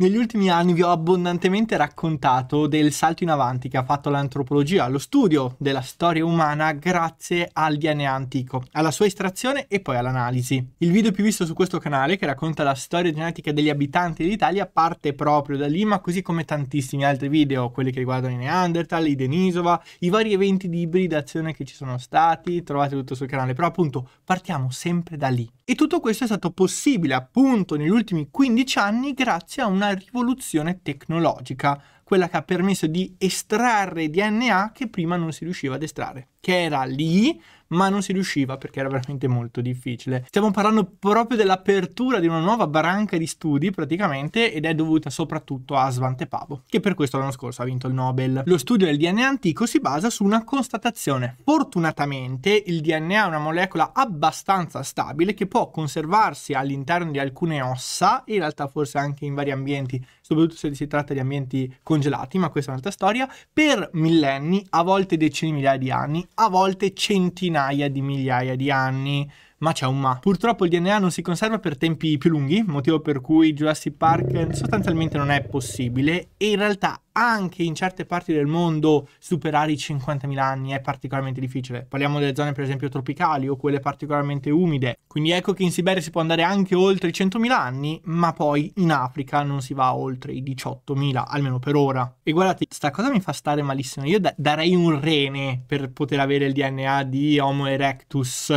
Negli ultimi anni vi ho abbondantemente raccontato del salto in avanti che ha fatto l'antropologia lo studio della storia umana grazie al DNA antico, alla sua estrazione e poi all'analisi. Il video più visto su questo canale, che racconta la storia genetica degli abitanti d'Italia, parte proprio da lì, ma così come tantissimi altri video, quelli che riguardano i Neanderthal, i Denisova, i vari eventi di ibridazione che ci sono stati, trovate tutto sul canale, però appunto partiamo sempre da lì. E tutto questo è stato possibile appunto negli ultimi 15 anni grazie a una rivoluzione tecnologica, quella che ha permesso di estrarre DNA che prima non si riusciva ad estrarre, che era lì, ma non si riusciva perché era veramente molto difficile. Stiamo parlando proprio dell'apertura di una nuova branca di studi praticamente ed è dovuta soprattutto a Svante Pavo, che per questo l'anno scorso ha vinto il Nobel. Lo studio del DNA antico si basa su una constatazione. Fortunatamente il DNA è una molecola abbastanza stabile che può conservarsi all'interno di alcune ossa, in realtà forse anche in vari ambienti soprattutto se si tratta di ambienti congelati, ma questa è un'altra storia, per millenni, a volte decine di migliaia di anni, a volte centinaia di migliaia di anni ma c'è un ma. Purtroppo il DNA non si conserva per tempi più lunghi, motivo per cui Jurassic Park sostanzialmente non è possibile e in realtà anche in certe parti del mondo superare i 50.000 anni è particolarmente difficile. Parliamo delle zone per esempio tropicali o quelle particolarmente umide. Quindi ecco che in Siberia si può andare anche oltre i 100.000 anni, ma poi in Africa non si va oltre i 18.000, almeno per ora. E guardate, sta cosa mi fa stare malissimo. Io da- darei un rene per poter avere il DNA di Homo erectus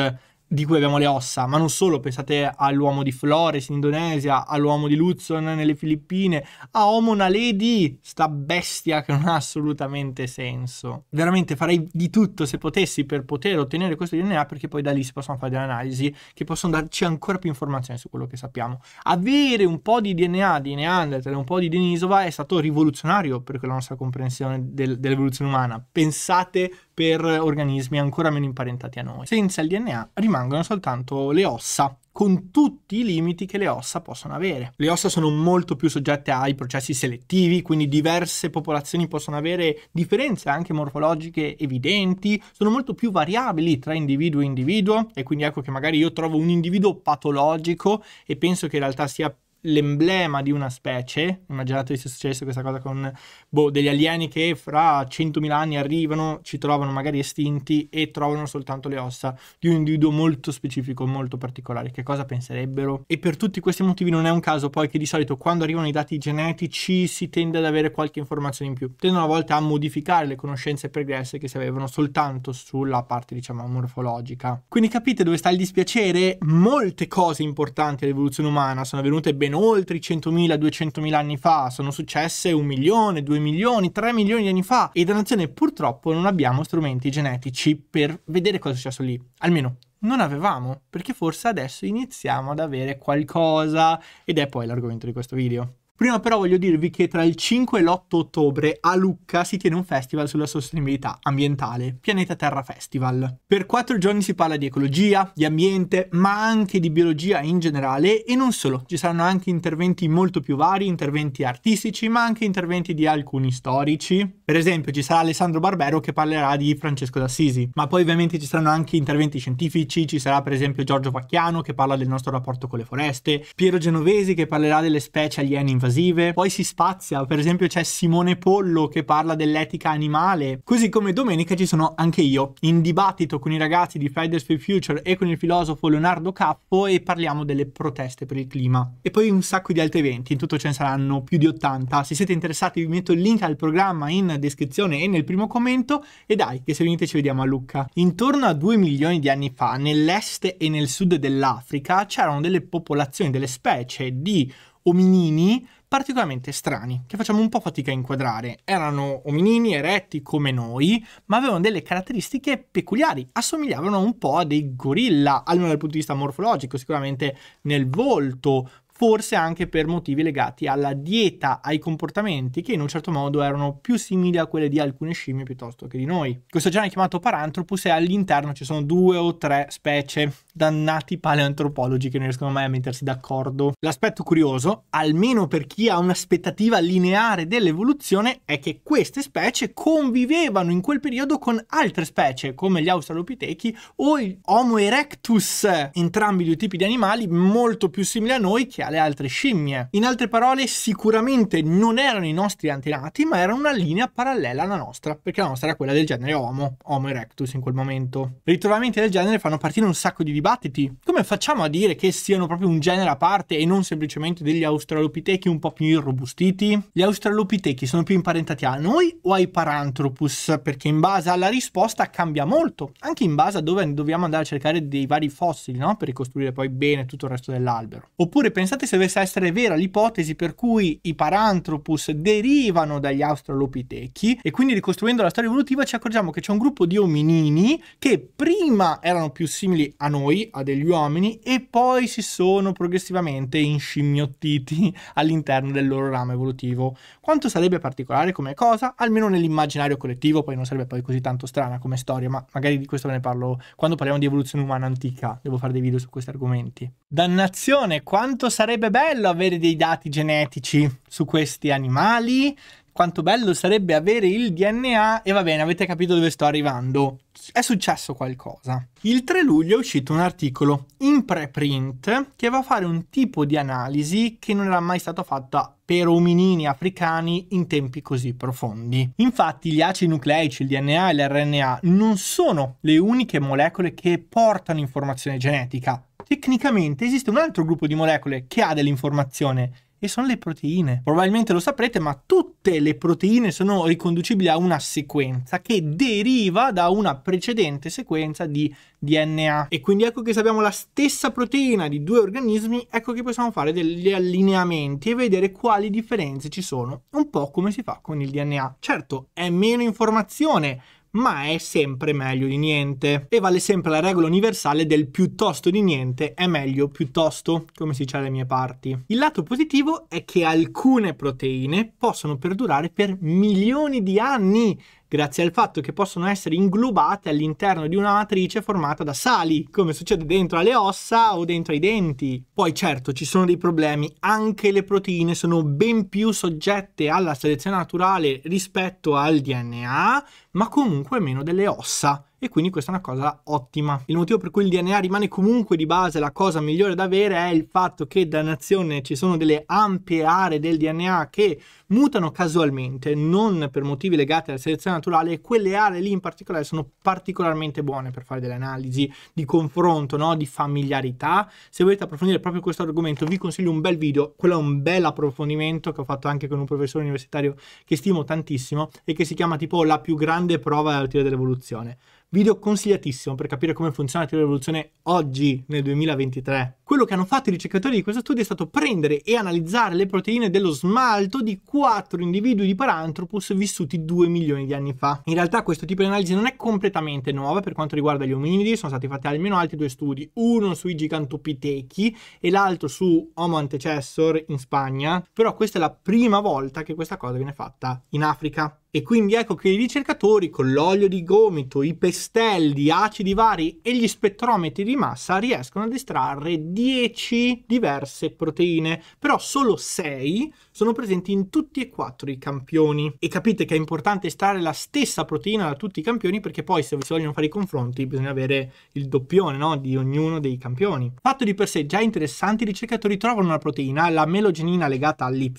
di cui abbiamo le ossa, ma non solo, pensate all'uomo di Flores in Indonesia, all'uomo di Luzon nelle Filippine, a Homo Naledi, sta bestia che non ha assolutamente senso. Veramente farei di tutto se potessi per poter ottenere questo DNA perché poi da lì si possono fare delle analisi che possono darci ancora più informazioni su quello che sappiamo. Avere un po' di DNA di Neanderthal e un po' di Denisova è stato rivoluzionario per la nostra comprensione del, dell'evoluzione umana. Pensate per organismi ancora meno imparentati a noi. Senza il DNA rimangono soltanto le ossa con tutti i limiti che le ossa possono avere. Le ossa sono molto più soggette ai processi selettivi, quindi diverse popolazioni possono avere differenze anche morfologiche evidenti, sono molto più variabili tra individuo e individuo e quindi ecco che magari io trovo un individuo patologico e penso che in realtà sia più l'emblema di una specie, immaginate se successe questa cosa con boh, degli alieni che fra 100.000 anni arrivano, ci trovano magari estinti e trovano soltanto le ossa di un individuo molto specifico, molto particolare, che cosa penserebbero? E per tutti questi motivi non è un caso poi che di solito quando arrivano i dati genetici si tende ad avere qualche informazione in più, tendono a volte a modificare le conoscenze pregresse che si avevano soltanto sulla parte diciamo morfologica. Quindi capite dove sta il dispiacere? Molte cose importanti all'evoluzione umana sono venute ben ben oltre i 100.000, 200.000 anni fa, sono successe un milione, due milioni, tre milioni di anni fa e da nazione purtroppo non abbiamo strumenti genetici per vedere cosa è successo lì, almeno non avevamo, perché forse adesso iniziamo ad avere qualcosa ed è poi l'argomento di questo video. Prima però voglio dirvi che tra il 5 e l'8 ottobre a Lucca si tiene un festival sulla sostenibilità ambientale, Pianeta Terra Festival. Per quattro giorni si parla di ecologia, di ambiente, ma anche di biologia in generale e non solo. Ci saranno anche interventi molto più vari, interventi artistici, ma anche interventi di alcuni storici. Per esempio ci sarà Alessandro Barbero che parlerà di Francesco d'Assisi, ma poi ovviamente ci saranno anche interventi scientifici, ci sarà per esempio Giorgio Pacchiano che parla del nostro rapporto con le foreste, Piero Genovesi che parlerà delle specie aliene invasive, invasive. Poi si spazia, per esempio c'è Simone Pollo che parla dell'etica animale. Così come domenica ci sono anche io, in dibattito con i ragazzi di Fridays for Future e con il filosofo Leonardo Cappo e parliamo delle proteste per il clima. E poi un sacco di altri eventi, in tutto ce ne saranno più di 80. Se siete interessati vi metto il link al programma in descrizione e nel primo commento e dai che se venite ci vediamo a Lucca. Intorno a 2 milioni di anni fa, nell'est e nel sud dell'Africa, c'erano delle popolazioni, delle specie di ominini particolarmente strani, che facciamo un po' fatica a inquadrare. Erano ominini eretti come noi, ma avevano delle caratteristiche peculiari, assomigliavano un po' a dei gorilla, almeno dal punto di vista morfologico, sicuramente nel volto, forse anche per motivi legati alla dieta, ai comportamenti che in un certo modo erano più simili a quelli di alcune scimmie piuttosto che di noi. Questo genere è chiamato Paranthropus e all'interno ci sono due o tre specie, dannati paleantropologi che non riescono mai a mettersi d'accordo. L'aspetto curioso, almeno per chi ha un'aspettativa lineare dell'evoluzione, è che queste specie convivevano in quel periodo con altre specie come gli australopitechi o il Homo erectus, entrambi due tipi di animali molto più simili a noi che alle altre scimmie. In altre parole, sicuramente non erano i nostri antenati, ma era una linea parallela alla nostra, perché la nostra era quella del genere Homo, Homo erectus in quel momento. Ritrovamenti del genere fanno partire un sacco di dibattiti. Come facciamo a dire che siano proprio un genere a parte e non semplicemente degli australopitechi un po' più irrobustiti? Gli australopitechi sono più imparentati a noi o ai Paranthropus? Perché in base alla risposta cambia molto, anche in base a dove dobbiamo andare a cercare dei vari fossili, no? Per ricostruire poi bene tutto il resto dell'albero. Oppure pensate pensate se dovesse essere vera l'ipotesi per cui i Paranthropus derivano dagli Australopitechi e quindi ricostruendo la storia evolutiva ci accorgiamo che c'è un gruppo di ominini che prima erano più simili a noi, a degli uomini, e poi si sono progressivamente inscimmiottiti all'interno del loro ramo evolutivo. Quanto sarebbe particolare come cosa? Almeno nell'immaginario collettivo, poi non sarebbe poi così tanto strana come storia, ma magari di questo ve ne parlo quando parliamo di evoluzione umana antica, devo fare dei video su questi argomenti. Dannazione, quanto sarebbe sarebbe bello avere dei dati genetici su questi animali, quanto bello sarebbe avere il DNA e va bene, avete capito dove sto arrivando. È successo qualcosa. Il 3 luglio è uscito un articolo in preprint che va a fare un tipo di analisi che non era mai stata fatta per ominini africani in tempi così profondi. Infatti gli acidi nucleici, il DNA e l'RNA non sono le uniche molecole che portano informazione genetica tecnicamente esiste un altro gruppo di molecole che ha dell'informazione e sono le proteine. Probabilmente lo saprete, ma tutte le proteine sono riconducibili a una sequenza che deriva da una precedente sequenza di DNA. E quindi ecco che se abbiamo la stessa proteina di due organismi, ecco che possiamo fare degli allineamenti e vedere quali differenze ci sono, un po' come si fa con il DNA. Certo, è meno informazione, ma è sempre meglio di niente. E vale sempre la regola universale del piuttosto di niente è meglio piuttosto, come si dice alle mie parti. Il lato positivo è che alcune proteine possono perdurare per milioni di anni grazie al fatto che possono essere inglobate all'interno di una matrice formata da sali, come succede dentro alle ossa o dentro ai denti. Poi certo ci sono dei problemi, anche le proteine sono ben più soggette alla selezione naturale rispetto al DNA, ma comunque meno delle ossa e quindi questa è una cosa ottima. Il motivo per cui il DNA rimane comunque di base la cosa migliore da avere è il fatto che da nazione ci sono delle ampie aree del DNA che mutano casualmente, non per motivi legati alla selezione naturale e quelle aree lì in particolare sono particolarmente buone per fare delle analisi di confronto, no? di familiarità. Se volete approfondire proprio questo argomento vi consiglio un bel video, quello è un bel approfondimento che ho fatto anche con un professore universitario che stimo tantissimo e che si chiama tipo la più grande prova della teoria dell'evoluzione Video consigliatissimo per capire come funziona la rivoluzione oggi nel 2023 quello che hanno fatto i ricercatori di questo studio è stato prendere e analizzare le proteine dello smalto di quattro individui di Paranthropus vissuti 2 milioni di anni fa. In realtà questo tipo di analisi non è completamente nuova per quanto riguarda gli ominidi, sono stati fatti almeno altri due studi, uno sui gigantopitechi e l'altro su Homo antecessor in Spagna, però questa è la prima volta che questa cosa viene fatta in Africa. E quindi ecco che i ricercatori con l'olio di gomito, i pestelli, acidi vari e gli spettrometri di massa riescono ad estrarre 10 diverse proteine, però solo 6 sono presenti in tutti e quattro i campioni. E capite che è importante estrarre la stessa proteina da tutti i campioni perché poi se si vogliono fare i confronti bisogna avere il doppione no? di ognuno dei campioni. Fatto di per sé già interessante, i ricercatori trovano una proteina, la melogenina legata all'Y,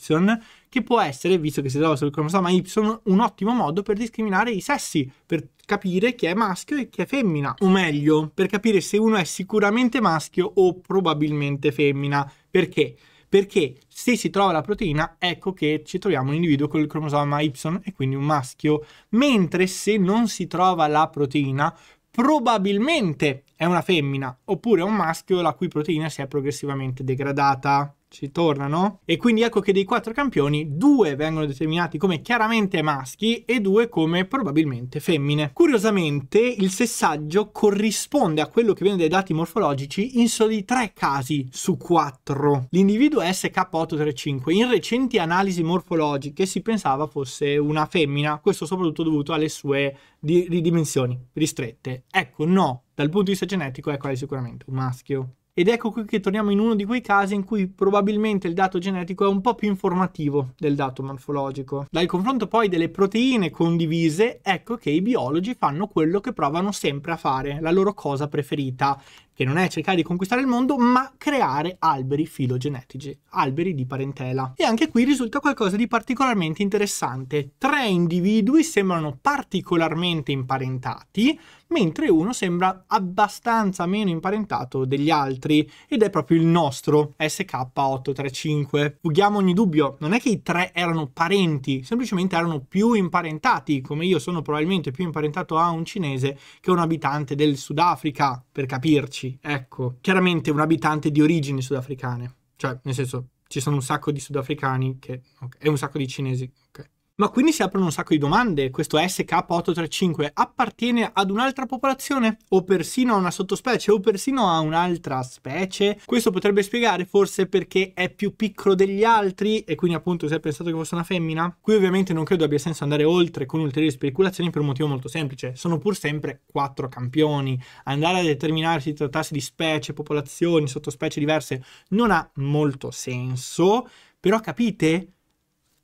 che può essere, visto che si trova sul cromosoma Y, un ottimo modo per discriminare i sessi, per capire chi è maschio e chi è femmina, o meglio, per capire se uno è sicuramente maschio o probabilmente femmina. Perché? Perché se si trova la proteina, ecco che ci troviamo un individuo con il cromosoma Y e quindi un maschio, mentre se non si trova la proteina, probabilmente è una femmina oppure un maschio la cui proteina si è progressivamente degradata ci tornano. E quindi ecco che dei quattro campioni, due vengono determinati come chiaramente maschi e due come probabilmente femmine. Curiosamente, il sessaggio corrisponde a quello che viene dai dati morfologici in soli tre casi su quattro. L'individuo è SK835 in recenti analisi morfologiche si pensava fosse una femmina, questo soprattutto dovuto alle sue dimensioni ristrette. Ecco, no, dal punto di vista genetico ecco, è quasi sicuramente un maschio. Ed ecco qui che torniamo in uno di quei casi in cui probabilmente il dato genetico è un po' più informativo del dato morfologico. Dal confronto poi delle proteine condivise, ecco che i biologi fanno quello che provano sempre a fare, la loro cosa preferita, che non è cercare di conquistare il mondo, ma creare alberi filogenetici, alberi di parentela. E anche qui risulta qualcosa di particolarmente interessante. Tre individui sembrano particolarmente imparentati, mentre uno sembra abbastanza meno imparentato degli altri, ed è proprio il nostro SK835. Fughiamo ogni dubbio, non è che i tre erano parenti, semplicemente erano più imparentati, come io sono probabilmente più imparentato a un cinese che a un abitante del Sudafrica, per capirci asiatici, ecco, chiaramente un abitante di origini sudafricane, cioè nel senso ci sono un sacco di sudafricani che, okay, e un sacco di cinesi, okay. Ma quindi si aprono un sacco di domande. Questo SK835 appartiene ad un'altra popolazione? O persino a una sottospecie? O persino a un'altra specie? Questo potrebbe spiegare forse perché è più piccolo degli altri e quindi appunto si è pensato che fosse una femmina? Qui ovviamente non credo abbia senso andare oltre con ulteriori speculazioni per un motivo molto semplice. Sono pur sempre quattro campioni. Andare a determinare se trattasse di specie, popolazioni, sottospecie diverse non ha molto senso. Però capite?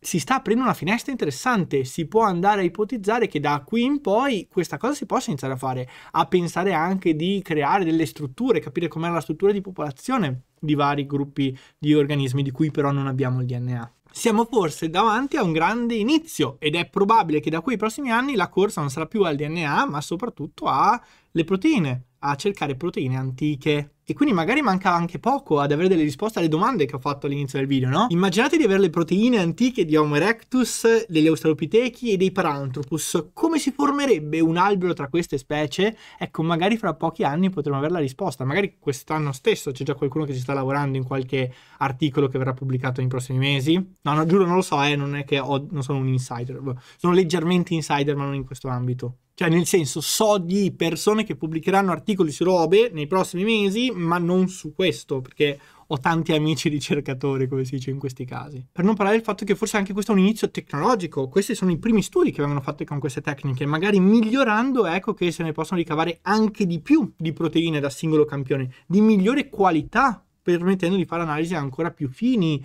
si sta aprendo una finestra interessante, si può andare a ipotizzare che da qui in poi questa cosa si possa iniziare a fare, a pensare anche di creare delle strutture, capire com'è la struttura di popolazione di vari gruppi di organismi di cui però non abbiamo il DNA. Siamo forse davanti a un grande inizio ed è probabile che da quei prossimi anni la corsa non sarà più al DNA ma soprattutto a le proteine, a cercare proteine antiche. E quindi magari manca anche poco ad avere delle risposte alle domande che ho fatto all'inizio del video, no? Immaginate di avere le proteine antiche di Homo erectus, degli australopitechi e dei Paranthropus. Come si formerebbe un albero tra queste specie? Ecco, magari fra pochi anni potremo avere la risposta. Magari quest'anno stesso c'è già qualcuno che ci sta lavorando in qualche articolo che verrà pubblicato nei prossimi mesi. No, no, giuro, non lo so, eh, non è che ho, non sono un insider. Sono leggermente insider, ma non in questo ambito. Cioè, nel senso, so di persone che pubblicheranno articoli su robe nei prossimi mesi, ma non su questo, perché ho tanti amici ricercatori, come si dice in questi casi. Per non parlare del fatto che forse anche questo è un inizio tecnologico, questi sono i primi studi che vengono fatti con queste tecniche, magari migliorando, ecco che se ne possono ricavare anche di più di proteine da singolo campione, di migliore qualità, permettendo di fare analisi ancora più fini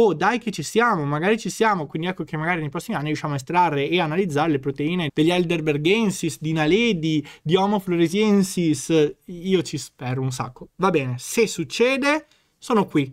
oh dai che ci siamo, magari ci siamo, quindi ecco che magari nei prossimi anni riusciamo a estrarre e analizzare le proteine degli Elderbergensis, di Naledi, di Homo floresiensis, io ci spero un sacco. Va bene, se succede sono qui,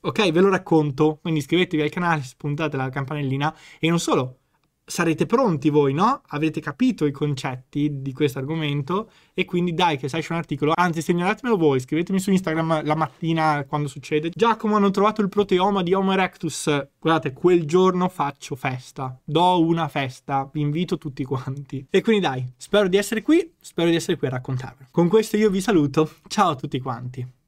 ok? Ve lo racconto, quindi iscrivetevi al canale, spuntate la campanellina e non solo, sarete pronti voi, no? Avete capito i concetti di questo argomento e quindi dai che sai c'è un articolo, anzi segnalatemelo voi, scrivetemi su Instagram la mattina quando succede. Giacomo hanno trovato il proteoma di Homo erectus. Guardate, quel giorno faccio festa, do una festa, vi invito tutti quanti. E quindi dai, spero di essere qui, spero di essere qui a raccontarvelo. Con questo io vi saluto, ciao a tutti quanti.